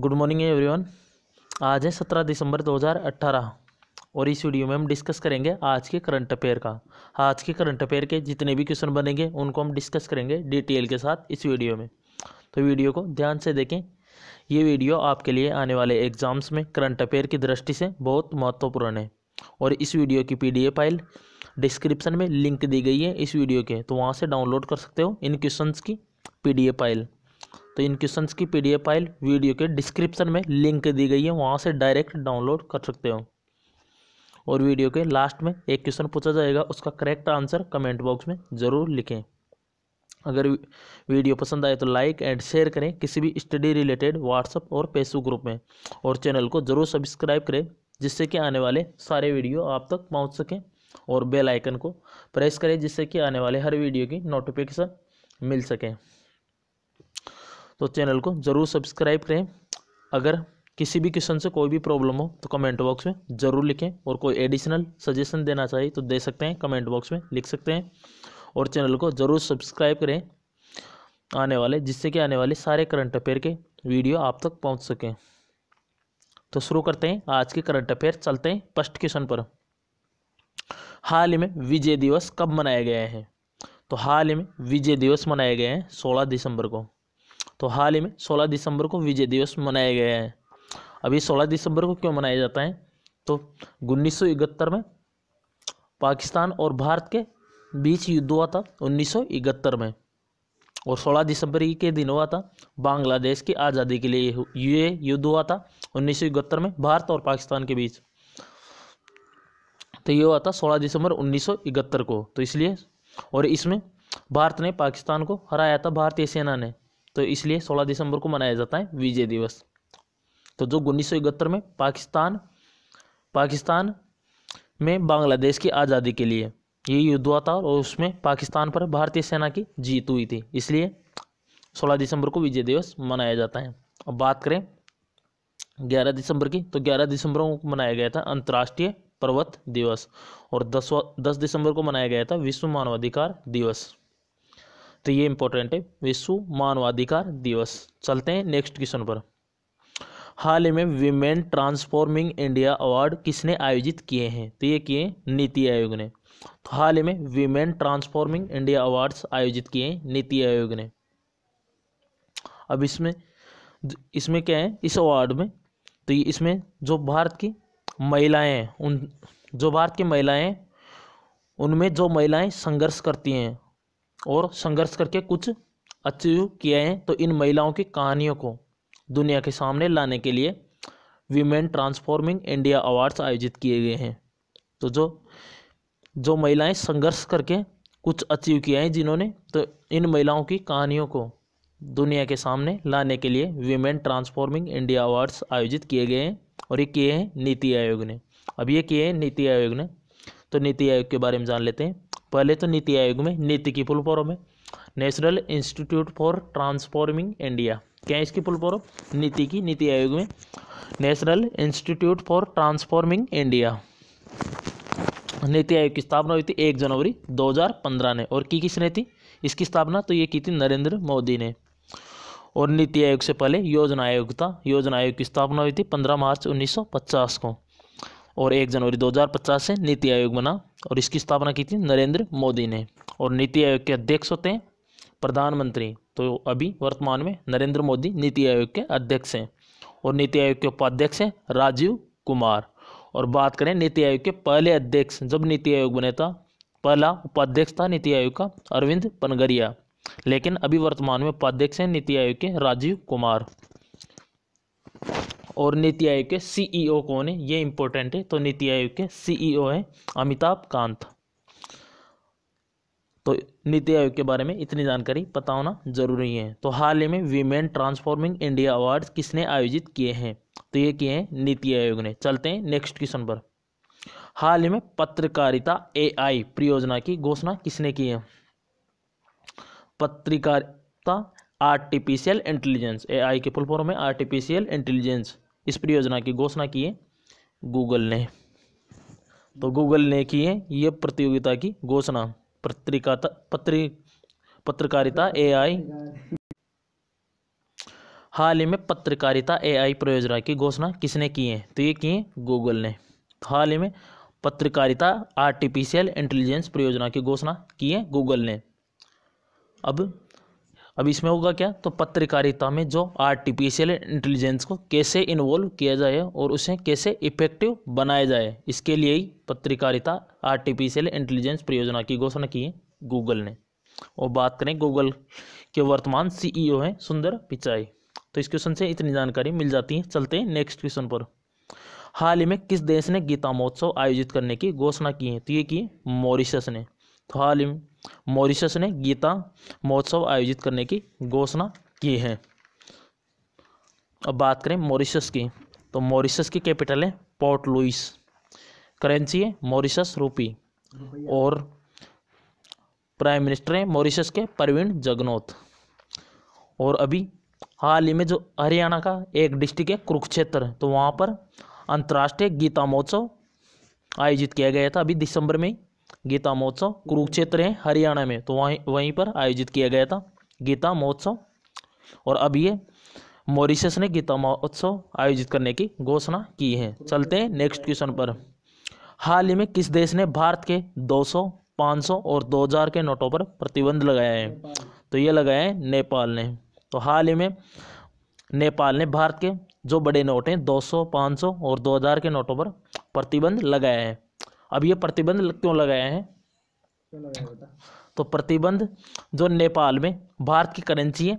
good morning everyone आज है सत्रह दिसंबर दो हज़ार अट्ठारह और इस वीडियो में हम डिस्कस करेंगे आज के करंट अफेयर का आज के करंट अफेयर के जितने भी क्वेश्चन बनेंगे उनको हम डिस्कस करेंगे डिटेल के साथ इस वीडियो में तो वीडियो को ध्यान से देखें ये वीडियो आपके लिए आने वाले एग्जाम्स में करंट अफेयर की दृष्टि से बहुत महत्वपूर्ण है और इस वीडियो की पी फाइल डिस्क्रिप्सन में लिंक दी गई है इस वीडियो के तो वहाँ से डाउनलोड कर सकते हो इन क्वेश्चन की पी फाइल तो इन क्वेश्चंस की पीडीएफ फाइल वीडियो के डिस्क्रिप्शन में लिंक दी गई है वहाँ से डायरेक्ट डाउनलोड कर सकते हो और वीडियो के लास्ट में एक क्वेश्चन पूछा जाएगा उसका करेक्ट आंसर कमेंट बॉक्स में ज़रूर लिखें अगर वीडियो पसंद आए तो लाइक एंड शेयर करें किसी भी स्टडी रिलेटेड व्हाट्सअप और फेसबुक ग्रुप में और चैनल को ज़रूर सब्सक्राइब करें जिससे कि आने वाले सारे वीडियो आप तक पहुंच सकें और बेल आइकन को प्रेस करें जिससे कि आने वाले हर वीडियो की नोटिफिकेशन मिल सकें तो चैनल को ज़रूर सब्सक्राइब करें अगर किसी भी क्वेश्चन से कोई भी प्रॉब्लम हो तो कमेंट बॉक्स में ज़रूर लिखें और कोई एडिशनल सजेशन देना चाहिए तो दे सकते हैं कमेंट बॉक्स में लिख सकते हैं और चैनल को ज़रूर सब्सक्राइब करें आने वाले जिससे कि आने वाले सारे करंट अफेयर के वीडियो आप तक पहुंच सकें तो शुरू करते हैं आज के करंट अफेयर चलते हैं फर्स्ट क्वेश्चन पर हाल ही में विजय दिवस कब मनाया गया है तो हाल ही में विजय दिवस मनाया गया है सोलह दिसंबर को तो हाल ही में 16 दिसंबर को विजय दिवस मनाया गया है अभी 16 दिसंबर को क्यों मनाया जाता है तो उन्नीस में पाकिस्तान और भारत के बीच युद्ध हुआ था उन्नीस में और 16 दिसंबर के दिन हुआ था बांग्लादेश की आज़ादी के लिए ये युद्ध हुआ था उन्नीस में भारत और पाकिस्तान के बीच तो ये हुआ था 16 दिसंबर उन्नीस को तो इसलिए और इसमें भारत ने पाकिस्तान को हराया था भारतीय सेना ने तो इसलिए 16 दिसंबर को मनाया जाता है विजय दिवस तो जो उन्नीस में पाकिस्तान पाकिस्तान में बांग्लादेश की आज़ादी के लिए ये युद्ध हुआ था और उसमें पाकिस्तान पर भारतीय सेना की जीत हुई थी इसलिए 16 दिसंबर को विजय दिवस मनाया जाता है अब बात करें 11 दिसंबर की तो 11 दिसंबर को मनाया गया था अंतर्राष्ट्रीय पर्वत दिवस और 10 10 दिसंबर को मनाया गया था विश्व मानवाधिकार दिवस तो ये इंपॉर्टेंट है विश्व मानवाधिकार दिवस चलते हैं नेक्स्ट क्वेश्चन पर हाल ही में विमेन ट्रांसफॉर्मिंग इंडिया अवार्ड किसने आयोजित किए हैं तो ये किए नीति आयोग ने तो हाल ही में विमेन ट्रांसफॉर्मिंग इंडिया अवार्ड्स आयोजित किए हैं नीति आयोग ने अब इसमें इसमें क्या है इस अवार्ड में तो इसमें जो भारत की महिलाएं उन जो भारत की महिलाएं उनमें जो महिलाएं संघर्ष करती हैं और संघर्ष करके कुछ अचीव किए हैं तो इन महिलाओं की कहानियों को दुनिया के सामने लाने के लिए वीमेन ट्रांसफॉर्मिंग इंडिया अवार्ड्स आयोजित किए गए हैं तो जो जो महिलाएं संघर्ष करके कुछ अचीव किए हैं जिन्होंने तो इन महिलाओं की कहानियों को दुनिया के सामने लाने के लिए वीमेन ट्रांसफॉर्मिंग इंडिया अवार्ड्स आयोजित किए गए हैं और ये किए हैं नीति आयोग ने अब ये किए हैं नीति आयोग ने तो नीति आयोग के बारे में जान लेते हैं पहले तो नीति आयोग में नीति की फुल फॉर्म है National Institute for Transforming India क्या है इसकी फुल फॉर्म नीति की नीति आयोग में National Institute for Transforming India NITI Aayog की स्थापना हुई थी एक जनवरी 2015 ने और की किसने थी इसकी स्थापना तो ये की थी नरेंद्र मोदी ने और नीति आयोग से पहले योजना आयोग था योजना आयोग की स्थापना हुई थी 15 मार्च 1950 को और एक जनवरी 2050 से नीति आयोग बना और इसकी स्थापना की थी नरेंद्र मोदी ने और नीति आयोग के अध्यक्ष होते हैं प्रधानमंत्री तो अभी वर्तमान में नरेंद्र मोदी नीति आयोग के अध्यक्ष हैं और नीति आयोग के उपाध्यक्ष हैं राजीव कुमार और बात करें नीति आयोग के पहले अध्यक्ष जब नीति आयोग बने था पहला उपाध्यक्ष था नीति आयोग का अरविंद पनगरिया लेकिन अभी वर्तमान में उपाध्यक्ष हैं नीति आयोग के राजीव कुमार और नीति आयोग के सीईओ e कौन है ये इंपॉर्टेंट है तो नीति आयोग के सीईओ e है अमिताभ कांत तो नीति आयोग के बारे में इतनी जानकारी पता होना जरूरी है तो हाल ही में वीमेन ट्रांसफॉर्मिंग इंडिया अवार्ड किसने आयोजित किए हैं तो ये किए हैं नीति आयोग ने चलते हैं नेक्स्ट क्वेश्चन पर हाल ही में पत्रकारिता एआई परियोजना की घोषणा किसने की है पत्रकारिता आर्टिफिशियल इंटेलिजेंस एआई के फुल फॉर्म है आर्टिफिशियल इंटेलिजेंस इस परियोजना की घोषणा की है गूगल ने तो गूगल ने की है ये प्रतियोगिता की घोषणा पत्रिकाता पत्र पत्रकारिता एआई हाल ही में पत्रकारिता एआई परियोजना की घोषणा किसने की है तो ये किए गूगल ने तो हाल ही में पत्रकारिता आर्टिफिशियल इंटेलिजेंस परियोजना की घोषणा की है गूगल ने अब अब इसमें होगा क्या तो पत्रकारिता में जो आर्टिफिशियल इंटेलिजेंस को कैसे इन्वॉल्व किया जाए और उसे कैसे इफेक्टिव बनाया जाए इसके लिए ही पत्रकारिता आर्टिफिशियल इंटेलिजेंस परियोजना की घोषणा की है गूगल ने और बात करें गूगल के वर्तमान सीईओ e हैं सुंदर पिचाई तो इस क्वेश्चन से इतनी जानकारी मिल जाती है चलते हैं नेक्स्ट क्वेश्चन पर हाल ही में किस देश ने गीता महोत्सव आयोजित करने की घोषणा की है तो ये की मॉरिशस ने हाल ही मॉरिशस ने गीता महोत्सव आयोजित करने की घोषणा की है अब बात करें मॉरिशस की तो मॉरिशस की कैपिटल है पोर्ट लुइस करेंसी है मॉरिशस रूपी और प्राइम मिनिस्टर हैं मॉरिशस के प्रवीण जगनौथ और अभी हाल ही में जो हरियाणा का एक डिस्ट्रिक्ट है कुरुक्षेत्र तो वहाँ पर अंतर्राष्ट्रीय गीता महोत्सव आयोजित किया गया था अभी दिसंबर में गीता महोत्सव कुरुक्षेत्र है हरियाणा में तो वहीं वहीं पर आयोजित किया गया था गीता महोत्सव और अब ये मॉरिशस ने गीता महोत्सव आयोजित करने की घोषणा की है चलते हैं नेक्स्ट क्वेश्चन पर हाल ही में किस देश ने भारत के 200, 500 और 2000 के नोटों पर प्रतिबंध लगाया है तो ये लगाया है नेपाल ने तो हाल ही में नेपाल ने भारत के जो बड़े नोट हैं 200, 500 और 2000 के नोटों पर प्रतिबंध लगाया है अब ये प्रतिबंध क्यों लगाए हैं तो प्रतिबंध जो नेपाल में भारत की करेंसी है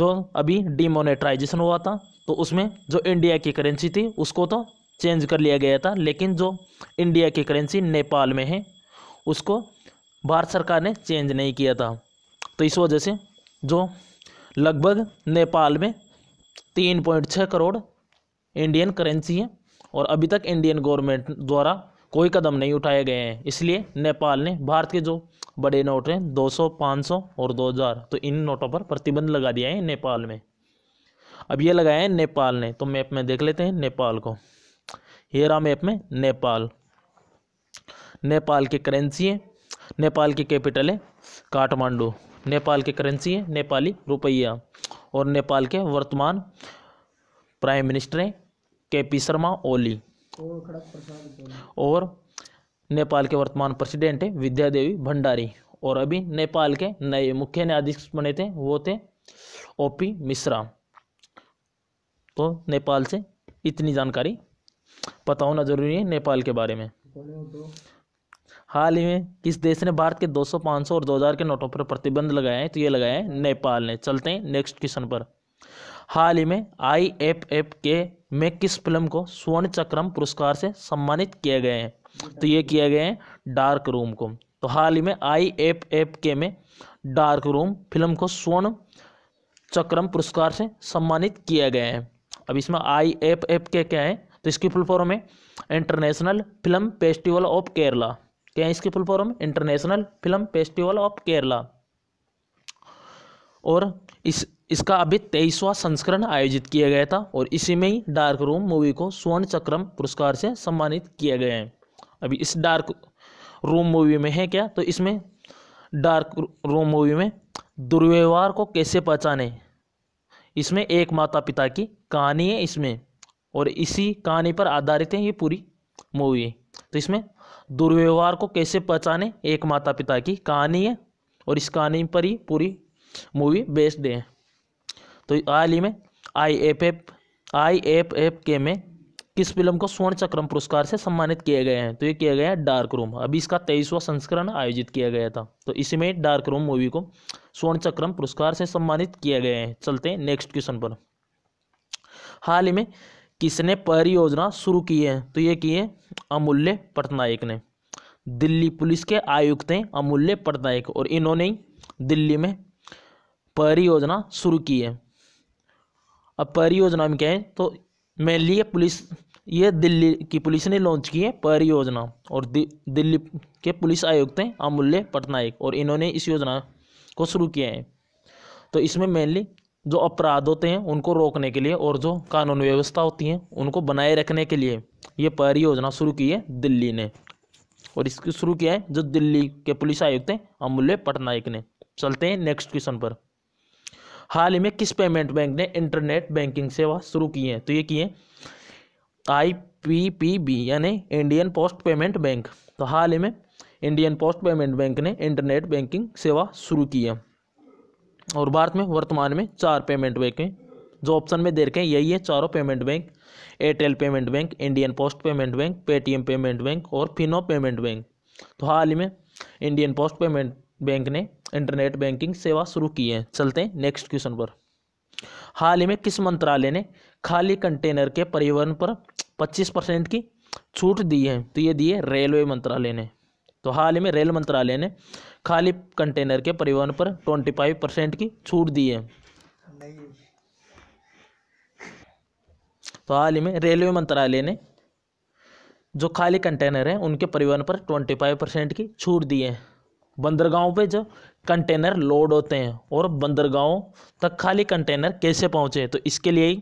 जो अभी डिमोनेटराइजेशन हुआ था तो उसमें जो इंडिया की करेंसी थी उसको तो चेंज कर लिया गया था लेकिन जो इंडिया की करेंसी नेपाल में है उसको भारत सरकार ने चेंज नहीं किया था तो इस वजह से जो लगभग नेपाल में तीन पॉइंट छः करोड़ इंडियन करेंसी है और अभी तक इंडियन गवर्नमेंट द्वारा कोई कदम नहीं उठाए गए हैं इसलिए नेपाल ने भारत के जो बड़े नोट हैं 200, 500 और 2000 तो इन नोटों पर प्रतिबंध लगा दिया है नेपाल में अब ये लगाया है नेपाल ने तो मैप में देख लेते हैं नेपाल को हेरा मैप में नेपाल नेपाल की करेंसी है नेपाल की कैपिटल है काठमांडू नेपाल की करेंसी है नेपाली रुपया और नेपाल के वर्तमान प्राइम मिनिस्टर हैं के पी शर्मा ओली और नेपाल के वर्तमान प्रेसिडेंट है विद्या देवी भंडारी और अभी नेपाल के नए मुख्य न्यायाधीश बने थे वो थे ओ पी मिश्रा तो नेपाल से इतनी जानकारी पता होना जरूरी है नेपाल के बारे में हाल ही में किस देश ने भारत के 200, 500 और 2000 के नोटों पर प्रतिबंध लगाए हैं तो ये लगाया है नेपाल ने चलते हैं नेक्स्ट क्वेश्चन पर हाल ही में आई एफ एफ के में किस फिल्म को स्वर्ण चक्रम पुरस्कार से सम्मानित किए गए हैं तो ये किए गए हैं डार्क रूम को तो हाल ही में आई एफ एफ के में डार्क रूम फिल्म को स्वर्ण चक्रम पुरस्कार से सम्मानित किए गए हैं अब इसमें आई एफ एफ के क्या है तो इसकी फुल फॉर्म है International Film Festival of Kerala क्या है इसकी full form International Film Festival of Kerala और इस इसका अभी तेईसवां संस्करण आयोजित किया गया था और इसी में ही डार्क रूम मूवी को स्वर्ण चक्रम पुरस्कार से सम्मानित किया गया है अभी इस डार्क रूम मूवी में है क्या तो इसमें डार्क रूम मूवी में दुर्व्यवहार को कैसे पहचाने इसमें एक माता पिता की कहानी है इसमें और इसी कहानी पर आधारित है ये पूरी मूवी तो इसमें दुर्व्यवहार को कैसे पहचाने एक माता पिता की कहानी है और इस कहानी पर ही पूरी मूवी बेस्ड है तो हाल ही में I F F I F F के में किस फिल्म को स्वर्ण चक्रम पुरस्कार से सम्मानित किए गए हैं तो ये किया गया है डार्क रूम अभी इसका तेईसवा संस्करण आयोजित किया गया था तो इसी में डार्क रूम मूवी को स्वर्ण चक्रम पुरस्कार से सम्मानित किया गया है चलते हैं नेक्स्ट क्वेश्चन पर हाल ही में किसने परियोजना शुरू की है तो ये की है अमूल्य पटनायक ने दिल्ली पुलिस के आयुक्त हैं अमूल्य पटनायक और इन्होंने दिल्ली में परियोजना शुरू की है अब परियोजना में क्या है तो मेनली ये पुलिस ये दिल्ली की पुलिस ने लॉन्च की है परियोजना और दि, दिल्ली के पुलिस आयुक्त हैं अमूल्य पटनायक और इन्होंने इस योजना को शुरू किया है तो इसमें मेनली जो अपराध होते हैं उनको रोकने के लिए और जो कानून व्यवस्था होती है उनको बनाए रखने के लिए ये परियोजना शुरू की है दिल्ली ने और इसको शुरू किया है जो दिल्ली के पुलिस आयुक्त हैं अमूल्य पटनायक ने चलते हैं नेक्स्ट क्वेश्चन पर हाल ही में किस पेमेंट बैंक ने इंटरनेट बैंकिंग सेवा शुरू की है तो ये किए आई पी पी बी यानी इंडियन पोस्ट पेमेंट बैंक तो हाल ही में इंडियन पोस्ट पेमेंट बैंक ने इंटरनेट बैंकिंग सेवा शुरू की है और भारत में वर्तमान में चार पेमेंट बैंक हैं जो ऑप्शन में दे रखे हैं यही है चारों payment bank Airtel payment bank Indian post payment bank Paytm payment bank और फिनो पेमेंट बैंक तो हाल ही में इंडियन पोस्ट पेमेंट बैंक ने इंटरनेट बैंकिंग सेवा शुरू की है चलते हैं नेक्स्ट क्वेश्चन पर हाल ही में किस मंत्रालय ने खाली कंटेनर के परिवहन पर 25 परसेंट की छूट दी है तो ये दिए रेलवे मंत्रालय ने तो हाल ही में रेल मंत्रालय ने खाली कंटेनर के परिवहन पर 25 परसेंट की छूट दी है तो हाल ही में रेलवे मंत्रालय ने जो खाली कंटेनर है उनके परिवहन पर 25 परसेंट की छूट दी है बंदरगाहों पे जो कंटेनर लोड होते हैं और बंदरगाहों तक खाली कंटेनर कैसे पहुंचे तो इसके लिए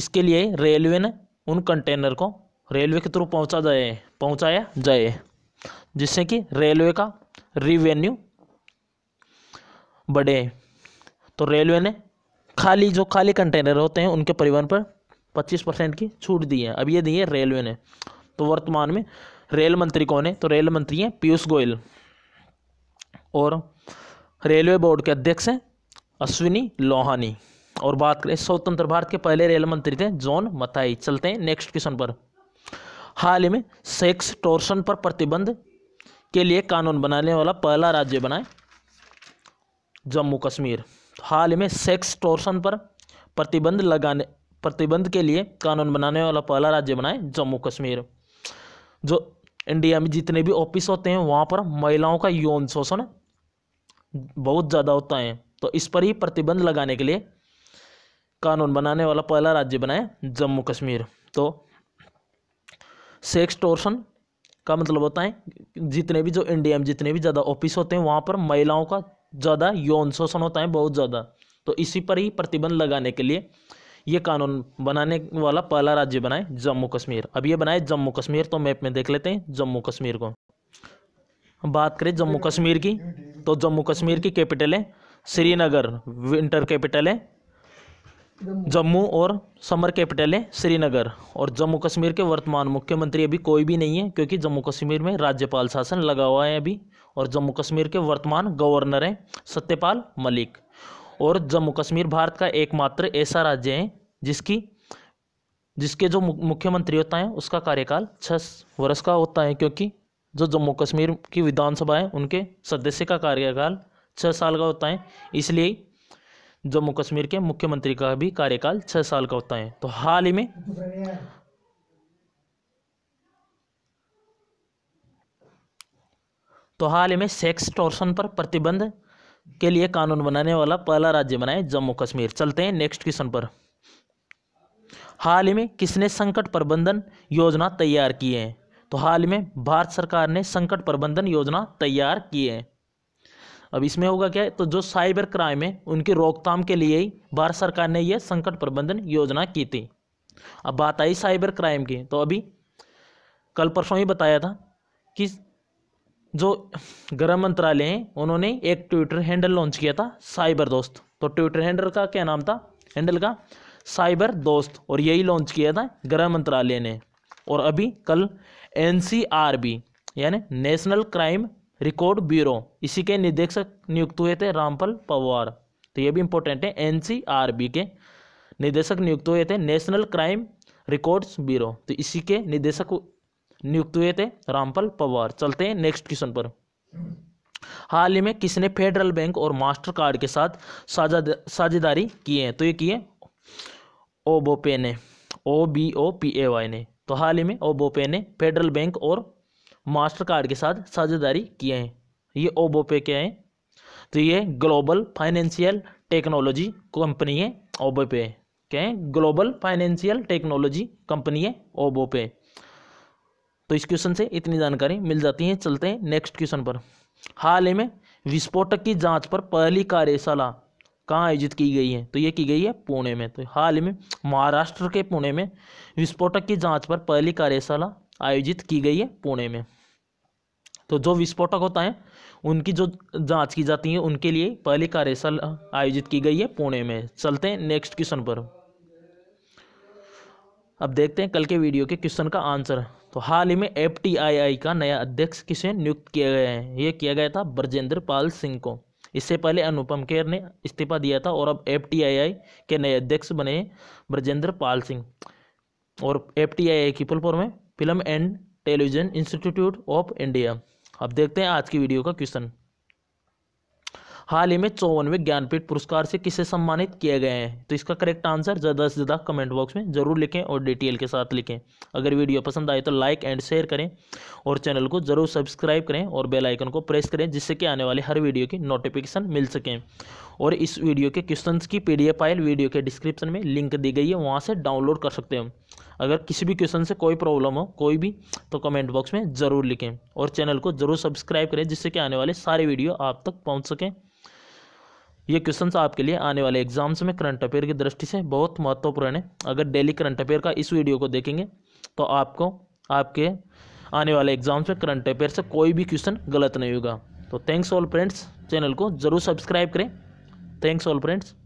इसके लिए रेलवे ने उन कंटेनर को रेलवे के थ्रू पहुंचा जाए पहुंचाया जाए जिससे कि रेलवे का रिवेन्यू बढ़े तो रेलवे ने खाली जो खाली कंटेनर होते हैं उनके परिवहन पर 25 परसेंट की छूट दी है अब ये दी है रेलवे ने तो वर्तमान में रेल मंत्री कौन है तो रेल मंत्री हैं पीयूष गोयल और रेलवे बोर्ड के अध्यक्ष हैं अश्विनी लोहानी और बात करें स्वतंत्र भारत के पहले रेल मंत्री थे जॉन मथाई चलते हैं नेक्स्ट क्वेश्चन पर हाल ही में सेक्स टोर्सन पर प्रतिबंध के लिए कानून बनाने वाला पहला राज्य बनाए जम्मू कश्मीर हाल में सेक्स टोर्सन पर प्रतिबंध लगाने प्रतिबंध के लिए कानून बनाने वाला पहला राज्य बनाए जम्मू कश्मीर जो इंडिया में जितने भी ऑफिस होते हैं वहाँ पर महिलाओं का यौन शोषण बहुत ज़्यादा होता है तो इस पर ही प्रतिबंध लगाने के लिए कानून बनाने वाला पहला राज्य बनाए जम्मू कश्मीर तो सेक्स टोर्सन का मतलब होता है जितने भी जो इंडिया में जितने भी ज़्यादा ऑफिस होते हैं वहाँ पर महिलाओं का ज़्यादा यौन शोषण होता है बहुत ज़्यादा तो इसी पर ही प्रतिबंध लगाने के लिए ये कानून बनाने वाला पहला राज्य बनाए जम्मू कश्मीर अब ये बनाए जम्मू कश्मीर तो मैप में देख लेते हैं जम्मू कश्मीर को बात करें जम्मू कश्मीर की तो जम्मू कश्मीर की कैपिटल है श्रीनगर विंटर कैपिटल है जम्मू और समर कैपिटल है श्रीनगर और जम्मू कश्मीर के वर्तमान मुख्यमंत्री अभी कोई भी नहीं है क्योंकि जम्मू कश्मीर में राज्यपाल शासन लगा हुआ है अभी और जम्मू कश्मीर के वर्तमान गवर्नर हैं सत्यपाल मलिक और जम्मू कश्मीर भारत का एकमात्र ऐसा राज्य है जिसकी जिसके जो मुख्यमंत्री होता है उसका कार्यकाल छः वर्ष का होता है क्योंकि जो जम्मू कश्मीर की विधानसभा है उनके सदस्य का कार्यकाल छः साल का होता है इसलिए जम्मू कश्मीर के मुख्यमंत्री का भी कार्यकाल छः साल का होता है तो हाल ही में तो हाल ही में सेक्स टोर्सन पर प्रतिबंध के लिए कानून बनाने वाला पहला राज्य बनाए जम्मू कश्मीर चलते हैं नेक्स्ट क्वेश्चन पर हाल ही में किसने संकट प्रबंधन योजना तैयार की है तो हाल में भारत सरकार ने संकट प्रबंधन योजना तैयार की है अब इसमें होगा क्या तो जो साइबर क्राइम है उनकी रोकथाम के लिए ही भारत सरकार ने यह संकट प्रबंधन योजना की थी अब बात आई साइबर क्राइम की तो अभी कल परसों ही बताया था कि जो गृह मंत्रालय हैं उन्होंने एक ट्विटर हैंडल लॉन्च किया था साइबर दोस्त तो ट्विटर हैंडल का क्या नाम था हैंडल का साइबर दोस्त और यही लॉन्च किया था गृह मंत्रालय ने और अभी कल एनसीआरबी यानी नेशनल क्राइम रिकॉर्ड ब्यूरो इसी के निदेशक नियुक्त हुए थे रामपाल पवार तो ये भी इंपॉर्टेंट है एनसीआरबी के निदेशक नियुक्त हुए थे नेशनल क्राइम रिकॉर्ड्स ब्यूरो तो इसी के निदेशक नियुक्त हुए थे रामपाल पवार चलते हैं नेक्स्ट क्वेश्चन पर हाल ही में किसने फेडरल बैंक और मास्टर कार्ड के साथ साझेदारी की है तो ये किए ओबोपे ने O B O P A Y ने तो हाल ही में ओबोपे ने फेडरल बैंक और मास्टर कार्ड के साथ साझेदारी किए हैं ये ओबोपे क्या है तो ये ग्लोबल फाइनेंशियल टेक्नोलॉजी कंपनी है ओबोपे क्या है ग्लोबल फाइनेंशियल टेक्नोलॉजी कंपनी है ओबोपे तो इस क्वेश्चन से इतनी जानकारी मिल जाती है चलते हैं नेक्स्ट क्वेश्चन पर हाल ही में विस्फोटक की जांच पर पहली कार्यशाला कहाँ आयोजित की गई है तो ये की गई है पुणे में तो हाल ही में महाराष्ट्र के पुणे में विस्फोटक की जांच पर पहली कार्यशाला आयोजित की गई है पुणे में तो जो विस्फोटक होता है उनकी जो जांच की जाती है उनके लिए पहली कार्यशाला आयोजित की गई है पुणे में चलते हैं नेक्स्ट क्वेश्चन पर अब देखते हैं कल के वीडियो के क्वेश्चन का आंसर तो हाल ही में एफ का नया अध्यक्ष किसे नियुक्त किया गया है ये किया गया था ब्रजेंद्र पाल सिंह को इससे पहले अनुपम खेर ने इस्तीफा दिया था और अब एफ के नए अध्यक्ष बने ब्रजेंद्र पाल सिंह और एफ की फुल फॉर्म है film and television institute of India अब देखते हैं आज की वीडियो का क्वेश्चन हाल ही में चौवनवे ज्ञानपीठ पुरस्कार से किसे सम्मानित किए गए हैं तो इसका करेक्ट आंसर ज़्यादा से ज़्यादा कमेंट बॉक्स में ज़रूर लिखें और डिटेल के साथ लिखें अगर वीडियो पसंद आए तो लाइक एंड शेयर करें और चैनल को ज़रूर सब्सक्राइब करें और बेल आइकन को प्रेस करें जिससे कि आने वाले हर वीडियो की नोटिफिकेशन मिल सकें और इस वीडियो के क्वेश्चन की पी डी फाइल वीडियो के डिस्क्रिप्शन में लिंक दी गई है वहाँ से डाउनलोड कर सकते हो अगर किसी भी क्वेश्चन से कोई प्रॉब्लम हो कोई भी तो कमेंट बॉक्स में ज़रूर लिखें और चैनल को ज़रूर सब्सक्राइब करें जिससे कि आने वाले सारे वीडियो आप तक पहुँच सकें ये क्वेश्चन आपके लिए आने वाले एग्जाम्स में करंट अफेयर की दृष्टि से बहुत महत्वपूर्ण है अगर डेली करंट अफेयर का इस वीडियो को देखेंगे तो आपको आपके आने वाले एग्जाम्स में करंट अफेयर से कोई भी क्वेश्चन गलत नहीं होगा तो थैंक्स ऑल फ्रेंड्स चैनल को ज़रूर सब्सक्राइब करें थैंक्स ऑल फ्रेंड्स